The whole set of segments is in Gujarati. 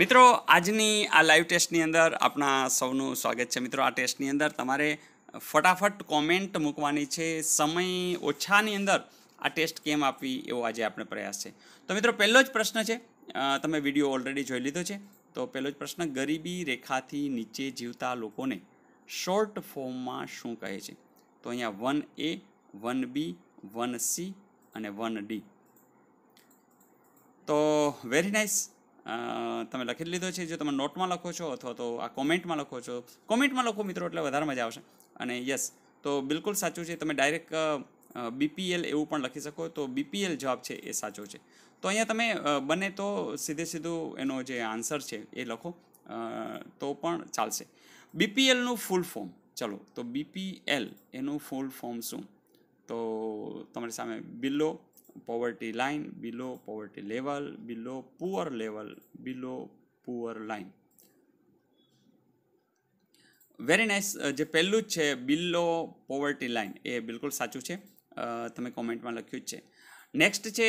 મિત્રો આજની આ લાઈવ ટેસ્ટની અંદર આપણા સૌનું સ્વાગત છે મિત્રો આ ટેસ્ટની અંદર તમારે ફટાફટ કોમેન્ટ મૂકવાની છે સમય ઓછાની અંદર આ ટેસ્ટ કેમ આપવી એવો આજે આપણે પ્રયાસ છે તો મિત્રો પહેલો જ પ્રશ્ન છે તમે વિડીયો ઓલરેડી જોઈ લીધો છે તો પહેલો જ પ્રશ્ન ગરીબી રેખાથી નીચે જીવતા લોકોને શોર્ટ ફોર્મમાં શું કહે છે તો અહીંયા one A one B one C અને વન ડી તો વેરી નાઇસ તમે લખી લીધો છે જો તમે નોટમાં લખો છો અથવા તો આ કોમેન્ટમાં લખો છો કોમેન્ટમાં લખો મિત્રો એટલે વધારે મજા આવશે અને યસ તો બિલકુલ સાચું છે તમે ડાયરેક્ટ બીપીએલ એવું પણ લખી શકો તો બીપીએલ જવાબ છે એ સાચો છે તો અહીંયા તમે બને તો સીધે સીધું એનો જે આન્સર છે એ લખો તો પણ ચાલશે બીપીએલનું ફૂલ ફોર્મ ચલો તો બીપીએલ એનું ફૂલ ફોર્મ શું તો તમારી સામે below poverty line, below poverty level below poor level below poor line very nice જે પહેલું જ છે બિલો પોવર્ટી લાઇન એ બિલકુલ સાચું છે તમે કોમેન્ટમાં લખ્યું જ છે નેક્સ્ટ છે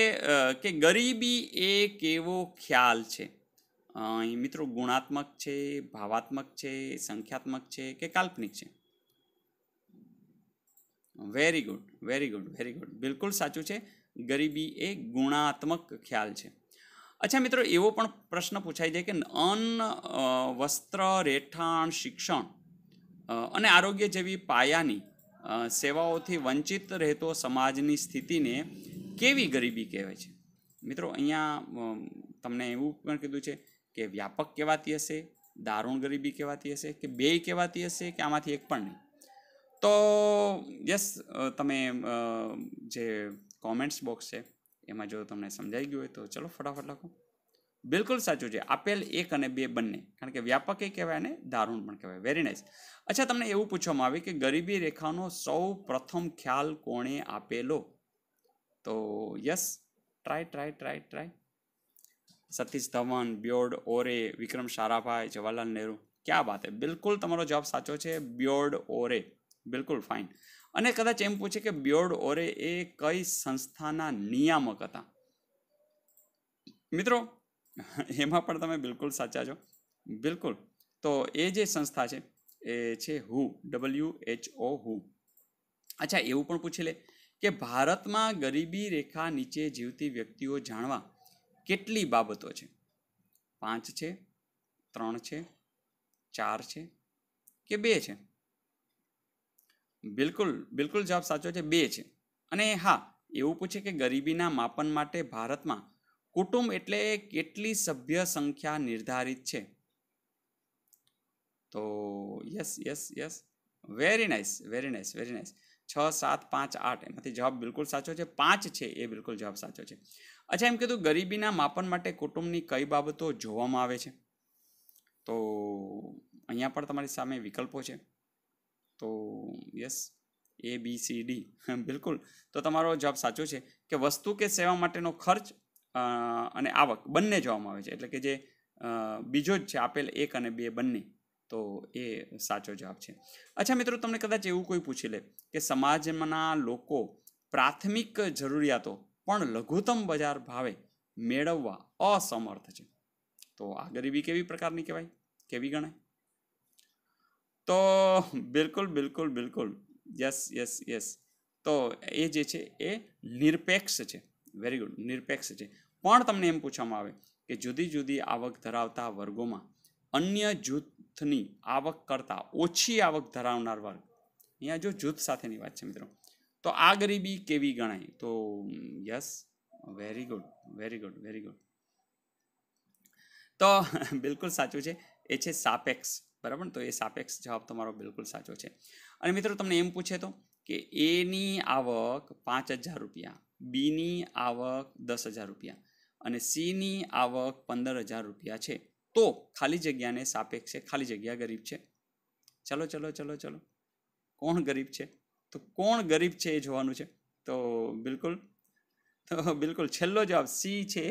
કે ગરીબી એ કેવો ખ્યાલ છે અહીં મિત્રો ગુણાત્મક છે ભાવાત્મક છે સંખ્યાત્મક છે કે કાલ્પનિક છે very good very good very good બિલકુલ સાચું છે ગરીબી એ ગુણાત્મક ખ્યાલ છે અચ્છા મિત્રો એવો પણ પ્રશ્ન પૂછાય છે કે અન્ન વસ્ત્ર રહેઠાણ શિક્ષણ અને આરોગ્ય જેવી પાયાની સેવાઓથી વંચિત રહેતો સમાજની સ્થિતિને કેવી ગરીબી કહેવાય છે મિત્રો અહીંયા તમને એવું પણ કીધું છે કે વ્યાપક કહેવાતી હશે દારૂણ ગરીબી કહેવાતી હશે કે બે કહેવાતી હશે કે આમાંથી એક પણ નહીં તો યસ તમે જે કોમેન્ટ્સ બોક્સ છે એમાં જો તમને સમજાઈ ગયું હોય તો ચલો ફટાફટ લખો બિલકુલ સાચું છે આપેલ એક અને બે બંને કારણ કે વ્યાપક એ કહેવાય અને દારૂણ પણ કહેવાય વેરી નાઇસ અચ્છા તમને એવું પૂછવામાં આવે કે ગરીબી રેખાનો સૌ પ્રથમ ખ્યાલ કોણે આપેલો તો yes try try try try Satish Dhawan બ્યોર્ડ ઓરે વિક્રમ સારાભાઈ જવાહરલાલ નહેરુ ક્યાં વાત હે બિલકુલ તમારો જવાબ સાચો છે બ્યોર્ડ ઓરે બિલકુલ ફાઇન અને કદાચ એમ પૂછે કે બ્યોર્ડ ઓરે એ કઈ સંસ્થાના નિયામક હતા મિત્રો એમાં પણ તમે બિલકુલ સાચા છો બિલકુલ તો એ જે સંસ્થા છે એ છે હુ ડબલ્યુ એચ ઓ હુ અચ્છા એવું પણ પૂછી લે કે ભારતમાં ગરીબી રેખા નીચે જીવતી વ્યક્તિઓ જાણવા કેટલી બાબતો છે પાંચ છે ત્રણ છે ચાર છે કે બે છે બિલકુલ બિલકુલ જવાબ સાચો છે બે છે અને હા એવું પૂછે કે ગરીબીના માપન માટે ભારતમાં કુટુંબ એટલે કેટલી સભ્ય સંખ્યા નિર્ધારિત છે તો yes yes yes very nice very nice very nice છ સાત પાંચ આઠ એમાંથી જવાબ બિલકુલ સાચો છે પાંચ છે એ બિલકુલ જવાબ સાચો છે અચ્છા એમ કીધું ગરીબીના માપન માટે કુટુંબની કઈ બાબતો જોવામાં આવે છે તો અહીંયા પણ તમારી સામે વિકલ્પો છે તો yes A B C D બિલકુલ તો તમારો જવાબ સાચો છે કે વસ્તુ કે સેવા માટેનો ખર્ચ અને આવક બંને જોવામાં આવે છે એટલે કે જે બીજો જ છે આપેલ એક અને બે બંને તો એ સાચો જવાબ છે અચ્છા મિત્રો તમને કદાચ એવું કોઈ પૂછી લે કે સમાજના લોકો પ્રાથમિક જરૂરિયાતો પણ લઘુત્તમ બજાર ભાવે મેળવવા અસમર્થ છે તો આ ગરીબી કેવી પ્રકારની કહેવાય કેવી ગણાય તો બિલકુલ બિલકુલ બિલકુલ યસ યસ યસ તો એ જે છે એ નિરપેક્ષ છે વેરી ગુડ નિરપેક્ષ છે પણ તમને એમ પૂછવામાં આવે કે જુદી જુદી આવક ધરાવતા વર્ગોમાં અન્ય જૂથની આવક કરતાં ઓછી આવક ધરાવનાર વર્ગ અહીંયા જો જૂથ સાથેની વાત છે મિત્રો તો આ ગરીબી કેવી ગણાય તો yes very good very good very good તો બિલકુલ સાચું છે એ છે સાપેક્ષ બરાબર તો એ સાપેક્ષ જવાબ તમારો બિલકુલ સાચો છે અને મિત્રો તમને એમ પૂછે તો કે એની આવક પાંચ હજાર રૂપિયા બીની આવક દસ હજાર રૂપિયા અને સીની આવક પંદર હજાર રૂપિયા છે તો ખાલી જગ્યાને સાપેક્ષ છે ખાલી જગ્યા ગરીબ છે ચલો ચલો ચલો ચલો કોણ ગરીબ છે તો કોણ ગરીબ છે એ જોવાનું છે તો બિલકુલ તો બિલકુલ છેલ્લો જવાબ સી છે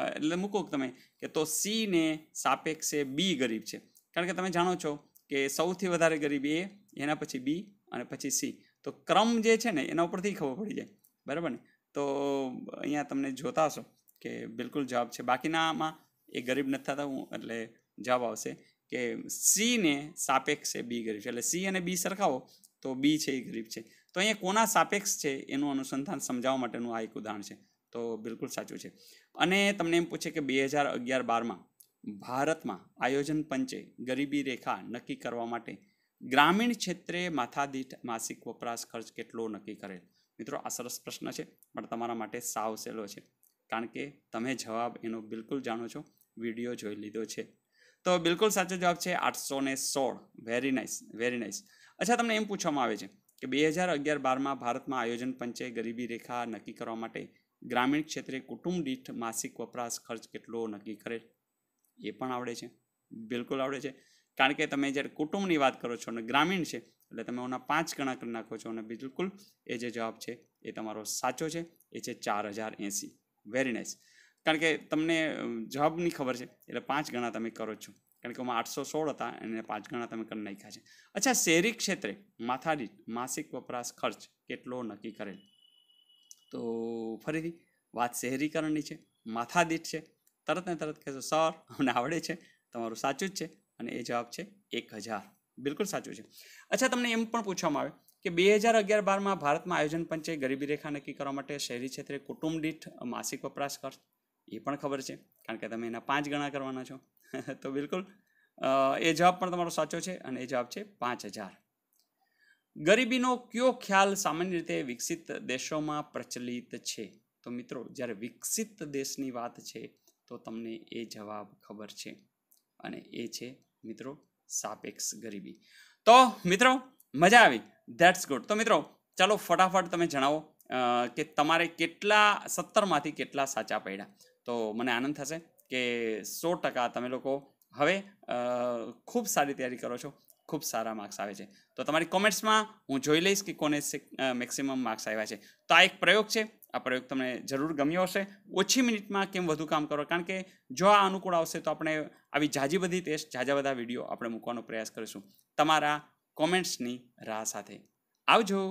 એટલે મૂકો તમે કે તો સીને સાપેક્ષે બી ગરીબ છે કારણ કે તમે જાણો છો કે સૌથી વધારે ગરીબી એ એના પછી બી અને પછી સી તો ક્રમ જે છે ને એના ઉપરથી ખબર પડી જાય બરાબર ને તો અહીંયા તમને જોતા હશો કે બિલકુલ જવાબ છે બાકીનામાં એ ગરીબ નથી થતા હું એટલે જવાબ આવશે કે સીને સાપેક્ષ છે બી ગરીબ છે એટલે સી અને બી સરખાવો તો બી છે એ ગરીબ છે તો અહીંયા કોના સાપેક્ષ છે એનું અનુસંધાન સમજાવવા માટેનું આ એક ઉદાહરણ છે તો બિલકુલ સાચું છે અને તમને એમ પૂછે કે બે હજાર અગિયાર બારમાં ભારતમાં આયોજન પંચે ગરીબી રેખા નક્કી કરવા માટે ગ્રામીણ ક્ષેત્રે માથાદીઠ માસિક વપરાશ ખર્ચ કેટલો નક્કી કરેલ મિત્રો આ સરસ પ્રશ્ન છે પણ તમારા માટે સાવ સહેલો છે કારણ કે તમે જવાબ એનો બિલકુલ જાણો છો વિડીયો જોઈ લીધો છે તો બિલકુલ સાચો જવાબ છે આઠસો ને સોળ વેરી નાઇસ વેરી નાઇસ અચ્છા તમને એમ પૂછવામાં આવે છે કે બે હજાર અગિયાર બારમાં ભારતમાં આયોજન પંચે ગરીબી રેખા નક્કી કરવા માટે ગ્રામીણ ક્ષેત્રે કુટુંબ દીઠ માસિક વપરાશ ખર્ચ કેટલો નક્કી કરેલ એ પણ આવડે છે બિલકુલ આવડે છે કારણ કે તમે જ્યારે કુટુંબની વાત કરો છો અને ગ્રામીણ છે એટલે તમે ઓના પાંચ ગણા કરી નાખો છો અને બિલકુલ એ જે જવાબ છે એ તમારો સાચો છે એ છે ચાર હજાર એંસી વેરી નાઇસ કારણ કે તમને જવાબની ખબર છે એટલે પાંચ ગણા તમે કરો છો કારણ કે એમાં આઠસો સોળ હતા એને પાંચ ગણા તમે કરી નાખ્યા છે અચ્છા શહેરી ક્ષેત્રે માથાદીઠ માસિક વપરાશ ખર્ચ કેટલો નક્કી કરેલ તો ફરીથી વાત શહેરીકરણની છે માથાદીઠ છે તરત ને તરત કહેશો સર અમને આવડે છે તમારું સાચું જ છે અને એ જવાબ છે એક હજાર બિલકુલ સાચું છે અચ્છા તમને એમ પણ પૂછવામાં આવે કે બે હજાર અગિયાર બારમાં ભારતમાં આયોજન પંચે ગરીબી રેખા નક્કી કરવા માટે શહેરી ક્ષેત્રે કુટુંબ દીઠ માસિક વપરાશ ખર્ચ એ પણ ખબર છે કારણ કે તમે એના પાંચ ગણા કરવાના છો તો બિલકુલ એ જવાબ પણ તમારો સાચો છે અને એ જવાબ છે પાંચ હજાર ગરીબીનો કયો ખ્યાલ સામાન્ય રીતે વિકસિત દેશોમાં પ્રચલિત છે તો મિત્રો જ્યારે વિકસિત દેશની વાત છે તો તમને એ જવાબ ખબર છે અને એ છે મિત્રો સાપેક્ષ ગરીબી તો મિત્રો મજા આવી ધેટ્સ ગુડ તો મિત્રો ચાલો ફટાફટ તમે જણાવો કે તમારે કેટલા સત્તરમાંથી કેટલા સાચા પડ્યા તો મને આનંદ થશે કે સો ટકા તમે લોકો હવે ખૂબ સારી તૈયારી કરો છો ખૂબ સારા માર્ક્સ આવે છે તો તમારી કોમેન્ટ્સમાં હું જોઈ લઈશ કે કોને મેક્સિમમ માર્ક્સ આવ્યા છે તો આ એક પ્રયોગ છે આ પ્રયોગ તમને જરૂર ગમ્યો હશે ઓછી મિનિટમાં કેમ વધુ કામ કરો કારણ કે જો આ અનુકૂળ આવશે તો આપણે આવી જાજી બધી ટેસ્ટ ઝાઝા બધા વિડીયો આપણે મૂકવાનો પ્રયાસ કરીશું તમારા કોમેન્ટ્સની રાહ સાથે આવજો